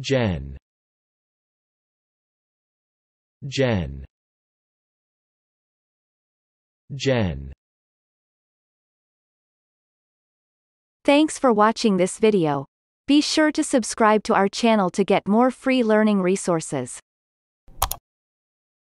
Jen. Jen. Jen. Thanks for watching this video. Be sure to subscribe to our channel to get more free learning resources.